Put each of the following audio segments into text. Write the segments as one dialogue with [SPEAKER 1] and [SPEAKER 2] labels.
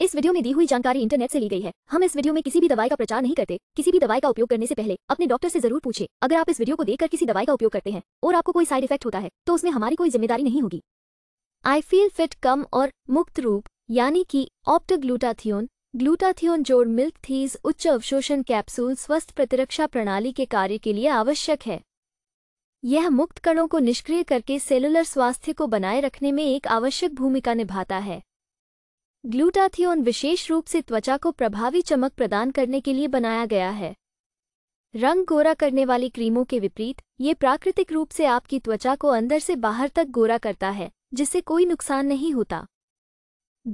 [SPEAKER 1] इस वीडियो में दी हुई जानकारी इंटरनेट से ली गई है हम इस वीडियो में किसी भी दवाई का प्रचार नहीं करते किसी भी दवाई का उपयोग करने से पहले अपने डॉक्टर से जरूर पूछे अगर आप इस वीडियो को देखकर किसी दवाई का उपयोग करते हैं और आपको कोई साइड इफेक्ट होता है तो उसमें हमारी कोई जिम्मेदारी नहीं होगी आई फील फिट कम और मुक्त रूप यानी कि ऑप्टोग्लूटाथियोन ग्लूटाथियोन जोड़ मिल्क थीज उच्च अवशोषण कैप्सूल स्वस्थ प्रतिरक्षा प्रणाली के कार्य के लिए आवश्यक है यह मुक्त कणों को निष्क्रिय करके सेलुलर स्वास्थ्य को बनाए रखने में एक आवश्यक भूमिका निभाता है ग्लूटाथियोन विशेष रूप से त्वचा को प्रभावी चमक प्रदान करने के लिए बनाया गया है रंग गोरा करने वाली क्रीमों के विपरीत ये प्राकृतिक रूप से आपकी त्वचा को अंदर से बाहर तक गोरा करता है जिससे कोई नुकसान नहीं होता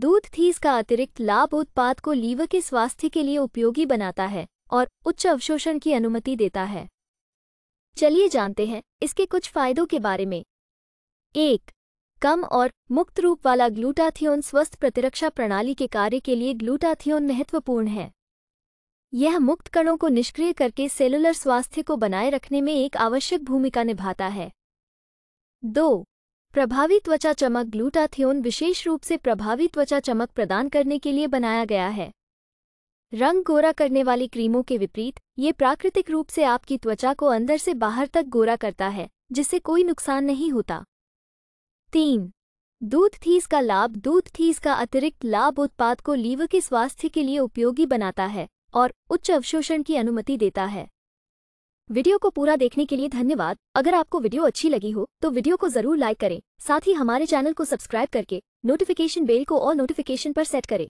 [SPEAKER 1] दूध थीस का अतिरिक्त लाभ उत्पाद को लीवर के स्वास्थ्य के लिए उपयोगी बनाता है और उच्च अवशोषण की अनुमति देता है चलिए जानते हैं इसके कुछ फायदों के बारे में एक कम और मुक्त रूप वाला ग्लूटाथियोन स्वस्थ प्रतिरक्षा प्रणाली के कार्य के लिए ग्लूटाथियोन महत्वपूर्ण है यह मुक्त कणों को निष्क्रिय करके सेलुलर स्वास्थ्य को बनाए रखने में एक आवश्यक भूमिका निभाता है दो प्रभावी त्वचा चमक ग्लूटाथियोन विशेष रूप से प्रभावी त्वचा चमक प्रदान करने के लिए बनाया गया है रंग गोरा करने वाली क्रीमों के विपरीत ये प्राकृतिक रूप से आपकी त्वचा को अंदर से बाहर तक गोरा करता है जिससे कोई नुकसान नहीं होता तीन दूध थीस का लाभ दूध थीस का अतिरिक्त लाभ उत्पाद को लीवर के स्वास्थ्य के लिए उपयोगी बनाता है और उच्च अवशोषण की अनुमति देता है वीडियो को पूरा देखने के लिए धन्यवाद अगर आपको वीडियो अच्छी लगी हो तो वीडियो को जरूर लाइक करें साथ ही हमारे चैनल को सब्सक्राइब करके नोटिफिकेशन बेल को और नोटिफिकेशन पर सेट करें